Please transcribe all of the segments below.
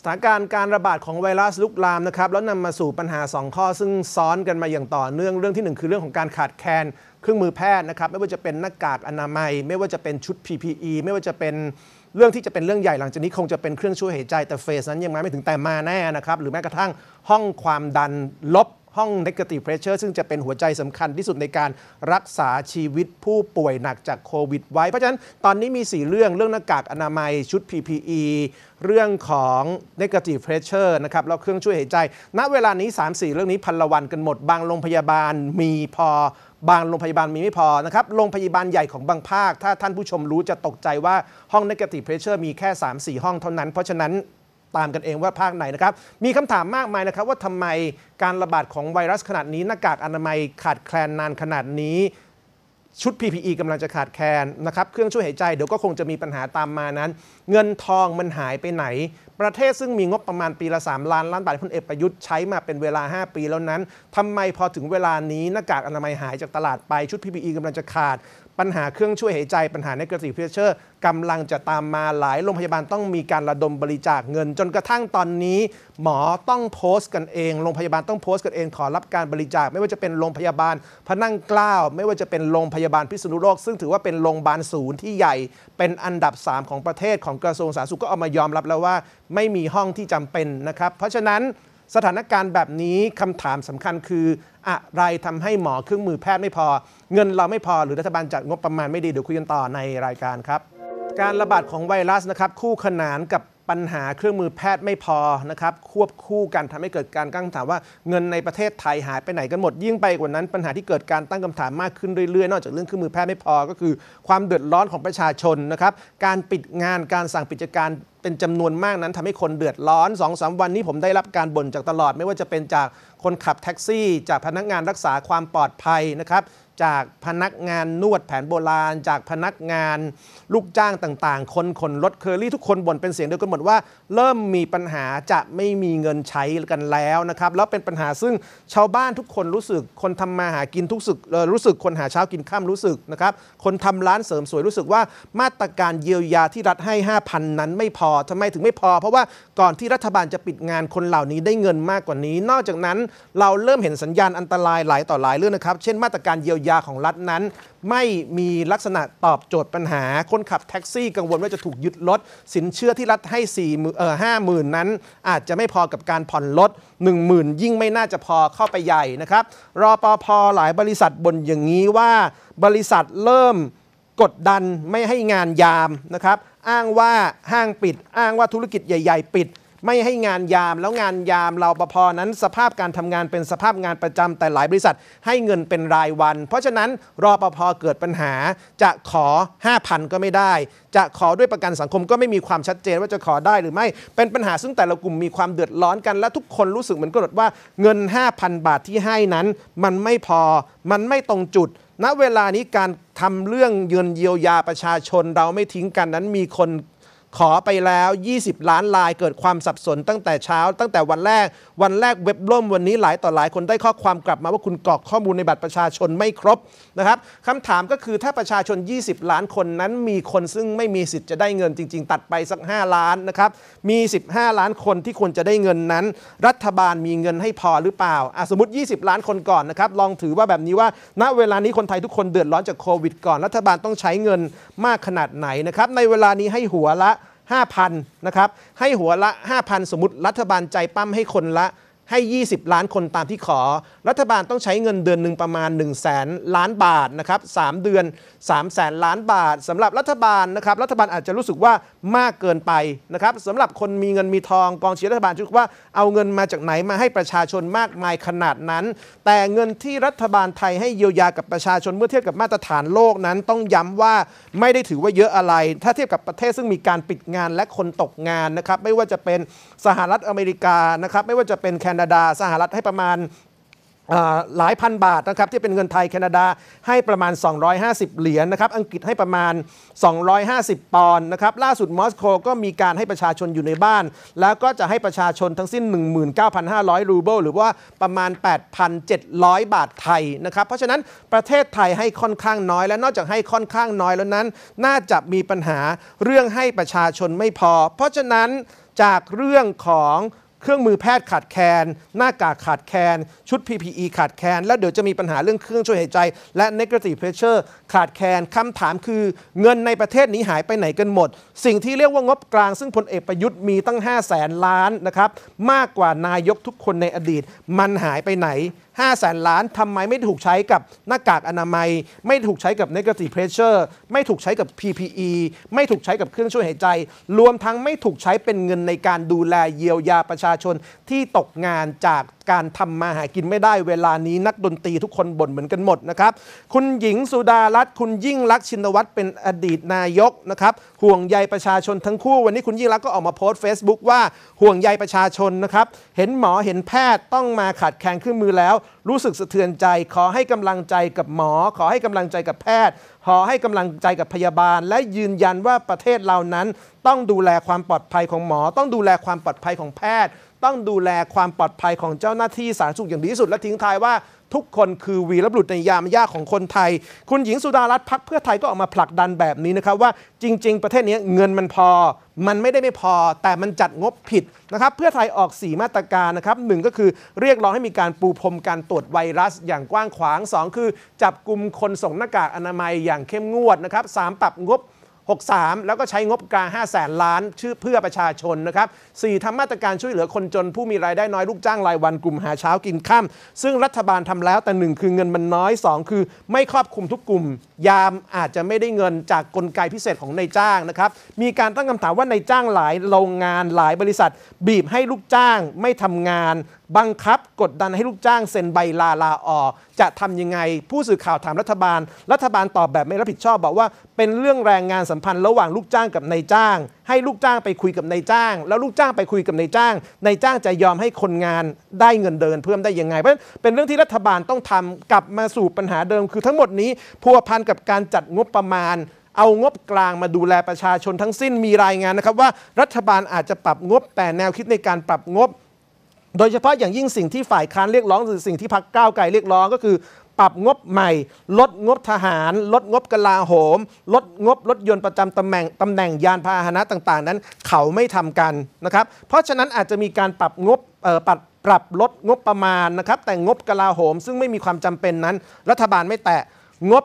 สถานการณ์การระบาดของไวรัสลุกลาม นะครับ แล้วนำมาสู่ปัญหา 2 ข้อซึ่งซ้อนกันมาอย่างต่อเนื่องเรื่องที่ 1 คือเรื่องของการขาดแคลนเครื่องมือแพทย์นะครับ ไม่ว่าจะเป็นหน้ากากอนามัย ไม่ว่าจะเป็นชุด PPE ไม่ว่าจะเป็นเรื่องที่ จะ เป็นเรื่องใหญ่ หลังจากนี้คงจะเป็นเครื่องช่วยหายใจแต่เฟสนั้นยังมาไม่ถึงแต่มาแน่นะครับหรือแม้กระทั่งห้องความดันลบห้อง Negative Pressure ซึ่งจะเป็นหัวใจสำคัญที่สุดในการรักษาชีวิตผู้ป่วยหนักจากโควิดไว้เพราะฉะนั้นตอนนี้มี 4 เรื่องเรื่องหน้ากากอนามัยชุด PPE เรื่องของ Negative Pressure นะครับ แล้วเครื่องช่วยหายใจ ณเวลานี้ 3-4 เรื่องนี้พันละวันกันหมด บางโรงพยาบาลมีพอบางโรงพยาบาลมีไม่พอ นะครับโรงพยาบาลใหญ่ของบางภาค ถ้าท่านผู้ชมรู้จะตกใจว่าห้อง Negative Pressure มีแค่ 3-4 ห้องเท่านั้นเพราะฉะนั้นตามกันเองว่าภาคไหนนะครับ มีคำถามมากมายนะครับ ว่าทำไมการระบาดของไวรัสขนาดนี้ หน้ากากอนามัยขาดแคลนนานขนาดนี้ ชุด PPE กำลังจะขาดแคลนนะครับ เครื่องช่วยหายใจ เดี๋ยวก็คงจะมีปัญหาตามมานั้น เงินทองมันหายไปไหนประเทศซึ่งมีงบประมาณปีละ 3ล้านล้านบาทพลเอกประยุทธ์ใช้มาเป็นเวลา 5 ปีแล้วนั้นทำไมพอถึงเวลานี้หน้ากากอนามัยหายจากตลาดไปชุด PPE กำลังจะขาด ปัญหาเครื่องช่วยหายใจปัญหาในกระสีเพเชอร์กำลังจะตามมาหลาย โรงพยาบาลต้องมีการระดมบริจาคเงิน จนกระทั่งตอนนี้ หมอต้องโพสต์กันเอง โรงพยาบาลต้องโพสต์กันเองขอรับการบริจาค ไม่ว่าจะเป็นโรงพยาบาลพระนั่งเกล้าไม่ว่าจะเป็นโรงพยาบาลพิษณุโลก ซึ่งถือว่าเป็นโรงพยาบาลศูนย์ที่ใหญ่เป็นอันดับ 3 ของประเทศของกระทรวงสาธารณสุขก็เอามายอมรับแล้วว่าไม่มีห้องที่จำเป็นนะครับ เพราะฉะนั้นสถานการณ์แบบนี้คำถามสำคัญคือ อะไรทำให้หมอเครื่องมือแพทย์ไม่พอเงินเราไม่พอหรือรัฐบาลจัดงบประมาณไม่ดีเดี๋ยวคุยกันต่อในรายการครับ การระบาดของไวรัสนะครับ คู่ขนานกับปัญหาเครื่องมือแพทย์ไม่พอนะครับ ควบคู่กันทำให้เกิดการตั้งคำถามว่าเงินในประเทศไทยหายไปไหนกันหมด ยิ่งไปกว่านั้น ปัญหาที่เกิดการตั้งคำถามมากขึ้น เรื่อยๆนอกจากเรื่องเครื่องมือแพทย์ไม่พอก็คือความเดือดร้อนของประชาชนนะครับการปิดงานการสั่งปิดการเป็นจำนวนมากนั้นทำให้คนเดือดร้อน2อสวันนี้ผมได้รับการบ่นจากตลอดไม่ว่าจะเป็นจากคนขับแท็กซี่ จากพนักงานรักษาความปลอดภัยนะครับจากพนักงานนวดแผนโบราณจากพนักงานลูกจ้างต่างๆ คนขนรถเคอรี่ทุกคนบ่นเป็นเสียงเดียวกันหมดว่าเริ่มมีปัญหาจะไม่มีเงินใช้กันแล้วนะครับแล้ว เป็นปัญหาซึ่งชาวบ้านทุกคนรู้สึก คนทำมาหากินทุกสึกรู้สึกคนหาเช้ากินข้ามรู้สึกนะครับคนทำร้านเสริมสวยรู้สึกว่ามาตรการเยียวยาที่รัฐให้ 5,000นั้นไม่พอทำไมถึงไม่พอ เพราะว่าก่อนที่รัฐบาลจะปิดงานคนเหล่านี้ได้เงินมากกว่านี้ นอกจากนั้นเราเริ่มเห็นสัญญาณอันตรายหลายต่อหลายเรื่องนะครับเช่นมาตรการเยียวยาาของรัฐนั้นไม่มีลักษณะตอบโจทย์ปัญหา คนขับแท็กซี่กังวลว่าจะถูกยึดรถสินเชื่อที่รัฐให้4เอ่้50,000 นั้น อาจจะไม่พอกับการผ่อนรถ 10,000 ยิ่งไม่น่าจะพอเข้าไปใหญ่นะครับ รอปอหลายบริษัทบ่นอย่างนี้ว่า บริษัทเริ่มกดดันไม่ให้งานยามนะครับ อ้างว่าห้างปิดอ้างว่าธุรกิจใหญ่ๆปิดไม่ให้งานยามแล้วงานยามเราปภนั้น สภาพการทำงานเป็นสภาพงานประจำแต่หลายบริษัท ให้เงินเป็นรายวัน เพราะฉะนั้นรอปภเกิดปัญหา จะขอ 5,000ก็ไม่ได้ จะขอด้วยประกันสังคมก็ไม่มีความชัดเจนว่าจะขอได้หรือไม่ เป็นปัญหาซึ่งแต่ละกลุ่มมีความเดือดร้อนกันและทุกคนรู้สึกเหมือนกันว่าเงิน 5,000 บาทที่ให้นั้น มันไม่พอมันไม่ตรงจุด ณเวลานี้การทำเรื่องเยือนเยียวยาประชาชนเราไม่ทิ้งกันนั้นมีคนขอไปแล้ว 20 ล้านลายเกิดความสับสนตั้งแต่เช้าตั้งแต่วันแรกวันแรกเว็บล่มวันนี้หลายต่อหลายคนได้ข้อความกลับมาว่าคุณกรอกข้อมูลในบัตรประชาชนไม่ครบนะครับคำถามก็คือถ้าประชาชน 20 ล้านคนนั้น มีคนซึ่งไม่มีสิทธิ์จะได้เงินจริง ๆ ตัดไปสัก 5 ล้านนะครับมี 15 ล้านคนที่ควรจะได้เงินนั้น รัฐบาลมีเงินให้พอหรือเปล่าสมมติ 20 ล้านคนก่อนนะครับลองถือว่าแบบนี้ว่าณเวลานี้คนไทยทุกคนเดือดร้อนจากโควิดก่อนรัฐบาลต้องใช้เงินมากขนาดไหนนะครับในเวลานี้ให้หัวละ5,000 นะครับ ให้หัวละ 5,000 สมมติรัฐบาลใจปั้มให้คนละให้ 20 ล้านคนตามที่ขอ รัฐบาลต้องใช้เงินเดือนหนึ่งประมาณ 1 0 0 0 0แสนล้านบาทนะครับ3เดือน3 0 0แสนล้านบาทสำหรับรัฐบาลนะครับ รัฐบาลอาจจะรู้สึกว่ามากเกินไปนะครับ สำหรับคนมีเงินมีทองกองเชียร์รัฐบาลคิดว่าเอาเงินมาจากไหนมาให้ประชาชนมากมายขนาดนั้น แต่เงินที่รัฐบาลไทยให้เยียวยากับประชาชนเมื่อเทียบกับมาตรฐานโลกนั้น ต้องย้ำว่าไม่ได้ถือว่าเยอะอะไร ถ้าเทียบกับประเทศซึ่งมีการปิดงานและคนตกงานนะครับไม่ว่าจะเป็นสหรัฐอเมริกานะครับไม่ว่าจะเป็นแคคนาดาสหรัฐให้ประมาณหลายพันบาทนะครับที่เป็นเงินไทย แคนาดาให้ประมาณ 250 เหรียญนนะครับอังกฤษให้ประมาณ 250 ปอนด์นะครับล่าสุดมอสโกก็มีการให้ประชาชนอยู่ในบ้าน แล้วก็จะให้ประชาชนทั้งสิ้น 19,500 รูเบิลหรือว่าประมาณ 8,700 บาทไทยนะครับเพราะฉะนั้นประเทศไทยให้ค่อนข้างน้อย และนอกจากให้ค่อนข้างน้อยแล้วนั้น น่าจะมีปัญหาเรื่องให้ประชาชนไม่พอ เพราะฉะนั้นจากเรื่องของเครื่องมือแพทย์ขาดแคลนหน้ากากขาดแคลนชุด PPE ขาดแคลนและเดี๋ยวจะมีปัญหาเรื่องเครื่องช่วยหายใจ และ negative pressure ขาดแคลนคำถามคือเงินในประเทศนี้หายไปไหนกันหมด สิ่งที่เรียกว่างบกลางซึ่งพลเอกประยุทธ์มีตั้ง 5 0 0แสนล้านนะครับมากกว่านายกทุกคนในอดีตมันหายไปไหน5แสนล้านทำไมไม่ถูกใช้กับหน้ากากอนามัย ไม่ถูกใช้กับ negative pressure ไม่ถูกใช้กับ PPE ไม่ถูกใช้กับเครื่องช่วยหายใจ รวมทั้งไม่ถูกใช้เป็นเงินในการดูแลเยียวยาประชาชนที่ตกงานจากการทำมาหากินไม่ได้เวลานี้นักดนตรีทุกคนบ่นเหมือนกันหมดนะครับคุณหญิงสุดารัตน์คุณยิ่งรักชินวัตรเป็นอดีตนายกนะครับห่วงใยประชาชนทั้งคู่ วันนี้คุณยิ่งรักก็ออกมาโพสต์ Facebook ว่า ห่วงใยประชาชนนะครับเห็นหมอเห็นแพทย์ต้องมาขาดแคลนเครื่องมือแล้ว รู้สึกสะเทือนใจ ขอให้กำลังใจกับหมอ ขอให้กำลังใจกับแพทย์ ขอให้กำลังใจกับพยาบาล และยืนยันว่าประเทศเรานั้น ต้องดูแลความปลอดภัยของหมอ ต้องดูแลความปลอดภัยของแพทย์ต้องดูแลความปลอดภัยของเจ้าหน้าที่สาธารณสุขอย่างดีที่สุดและทิ้งท้ายว่าทุกคนคือวีรบุรุษในยามยากของคนไทย คุณหญิงสุดารัตน์พักเพื่อไทยก็ออกมาผลักดันแบบนี้นะครับ ว่าจริง ๆ ประเทศนี้เงินมันพอมันไม่ได้ไม่พอแต่มันจัดงบผิดนะครับเพื่อไทยออก 4 มาตรการนะครับหก็คือเรียกร้องให้มีการปูพรมการตรวจไวรัสอย่างกว้างขวาง2คือจับกลุ่มคนส่งหน้ากากอนามัยอย่างเข้มงวดนะครับสปรับงบ63 แล้วก็ใช้งบกลาง 5 0 0แสนล้าน ชื่อเพื่อประชาชนนะครับ4ทำมาตรการช่วยเหลือคนจน ผู้มีรายได้น้อยลูกจ้างรายวันกลุ่มหาเช้ากินข้าม ซึ่งรัฐบาลทำแล้วแต่ 1 คือเงินมันน้อย 2 คือไม่ครอบคลุมทุกกลุ่มยามอาจจะไม่ได้เงินจากกลไกพิเศษของนายจ้างนะครับ มีการตั้งคำถามว่านายจ้างหลายโรงงานหลายบริษัท บีบให้ลูกจ้างไม่ทำงานบังคับกดดันให้ลูกจ้างเซ็นใบลาลาออก จะทํำยังไง ผู้สื่อข่าวถามรัฐบาล รัฐบาลตอบแบบไม่รับผิดชอบ บอกว่า เป็นเรื่องแรงงานสัมพันธ์ระหว่างลูกจ้างกับนายจ้าง ให้ลูกจ้างไปคุยกับนายจ้าง แล้วลูกจ้างไปคุยกับนายจ้างนายจ้างจะยอมให้คนงานได้เงินเดินเพิ่มได้ยังไงเพราะเป็นเรื่องที่รัฐบาลต้องทำกลับมาสู่ปัญหาเดิมคือทั้งหมดนี้พัวพันกับกับการจัดงบประมาณ เอางบกลางมาดูแลประชาชนทั้งสิ้น มีรายงาน นะครับว่ารัฐบาลอาจจะปรับงบแต่แนวคิดในการปรับงบ โดยเฉพาะอย่างยิ่งสิ่งที่ฝ่ายค้านเรียกร้องหรือสิ่งที่พรรคก้าวไกลเรียกร้องก็คือปรับงบใหม่ ลดงบทหาร ลดงบกลาโหม ลดงบรถยนต์ประจำตำแหน่งตำแหน่งยานพาหนะต่าง ๆ นั้น เขาไม่ทำกันนะครับ เพราะฉะนั้นอาจจะมีการปรับงบปรับปรับลดงบประมาณนะครับแต่งบกลาโหมซึ่งไม่มีความจำเป็นนั้น รัฐบาลไม่แตะงบ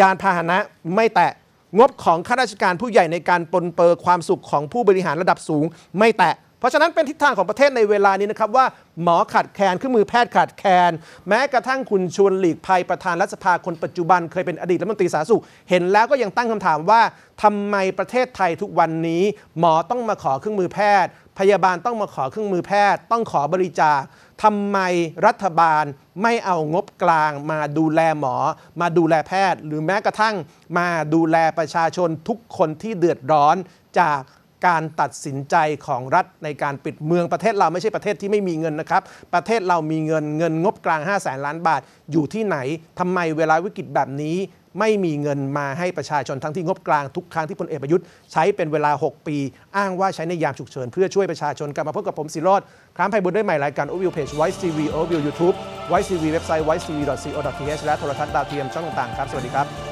ยานพาหนะไม่แตะ งบของข้าราชการผู้ใหญ่ในการปนเปื้อความสุขของผู้บริหารระดับสูงไม่แตะ เพราะฉะนั้นเป็นทิศทางของประเทศในเวลานี้นะครับว่าหมอขาดแคลนเครื่องมือแพทย์ขาดแคลนแม้กระทั่งคุณชวนหลีกภัยประธานรัฐสภาคนปัจจุบันเคยเป็นอดีตรัฐมนตรีสาธารณสุข เห็นแล้วก็ยังตั้งคำถามว่า ทำไมประเทศไทยทุกวันนี้หมอต้องมาขอเครื่องมือแพทย์พยาบาลต้องมาขอเครื่องมือแพทย์ ต้องขอบริจาคทำไมรัฐบาลไม่เอางบกลางมาดูแลหมอ มาดูแลแพทย์ หรือแม้กระทั่งมาดูแลประชาชนทุกคนที่เดือดร้อนจากการตัดสินใจของรัฐในการปิดเมืองประเทศเราไม่ใช่ประเทศที่ไม่มีเงินนะครับ ประเทศเรามีเงินเงินงบกลาง 5 0 0แสนล้านบาท อยู่ที่ไหน ทำไมเวลาวิกฤตแบบนี้ ไม่มีเงินมาให้ประชาชน ทั้งที่งบกลางทุกครั้งที่พลเอกประยุทธ์ใช้เป็นเวลา 6 ปี อ้างว่าใช้ในยามฉุกเฉินเพื่อช่วยประชาชน กลับมาพบกับผมสิรอดครั้งไพบุญด้วยใหม่รายการโอวิวเพจไวซีวีโอวิวยูทูบไวซีวีเว็บไซต์ไวซีวีดอทซีโอดอทีเอชและโทรทัศน์ดาวเทียมช่องต่างๆครับสวัสดีครับ